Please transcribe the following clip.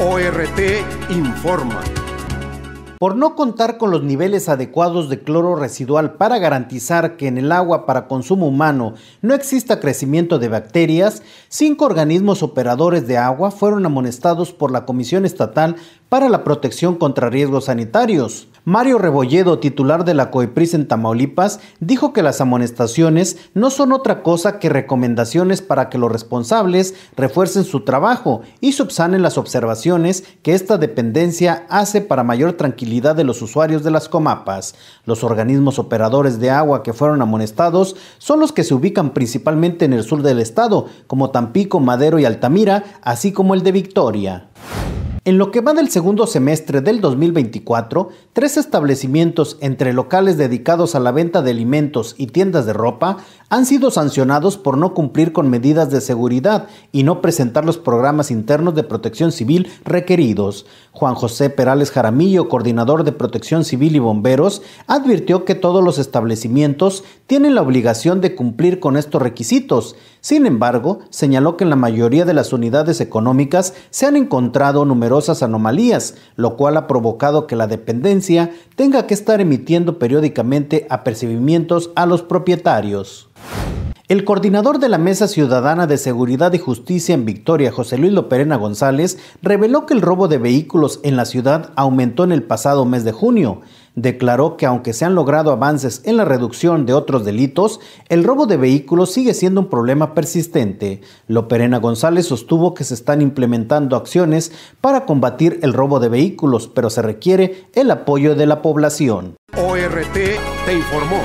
ORT informa. Por no contar con los niveles adecuados de cloro residual para garantizar que en el agua para consumo humano no exista crecimiento de bacterias, cinco organismos operadores de agua fueron amonestados por la Comisión Estatal para la Protección contra Riesgos Sanitarios. Mario Rebolledo, titular de la COIPRIS en Tamaulipas, dijo que las amonestaciones no son otra cosa que recomendaciones para que los responsables refuercen su trabajo y subsanen las observaciones que esta dependencia hace para mayor tranquilidad de los usuarios de las comapas. Los organismos operadores de agua que fueron amonestados son los que se ubican principalmente en el sur del estado, como Tampico, Madero y Altamira, así como el de Victoria. En lo que va del segundo semestre del 2024, tres establecimientos entre locales dedicados a la venta de alimentos y tiendas de ropa han sido sancionados por no cumplir con medidas de seguridad y no presentar los programas internos de protección civil requeridos. Juan José Perales Jaramillo, coordinador de protección civil y bomberos, advirtió que todos los establecimientos tienen la obligación de cumplir con estos requisitos. Sin embargo, señaló que en la mayoría de las unidades económicas se han encontrado numerosos anomalías, lo cual ha provocado que la dependencia tenga que estar emitiendo periódicamente apercibimientos a los propietarios. El coordinador de la Mesa Ciudadana de Seguridad y Justicia en Victoria, José Luis Loperena González, reveló que el robo de vehículos en la ciudad aumentó en el pasado mes de junio. Declaró que aunque se han logrado avances en la reducción de otros delitos, el robo de vehículos sigue siendo un problema persistente. Loperena González sostuvo que se están implementando acciones para combatir el robo de vehículos, pero se requiere el apoyo de la población. ORT te informó.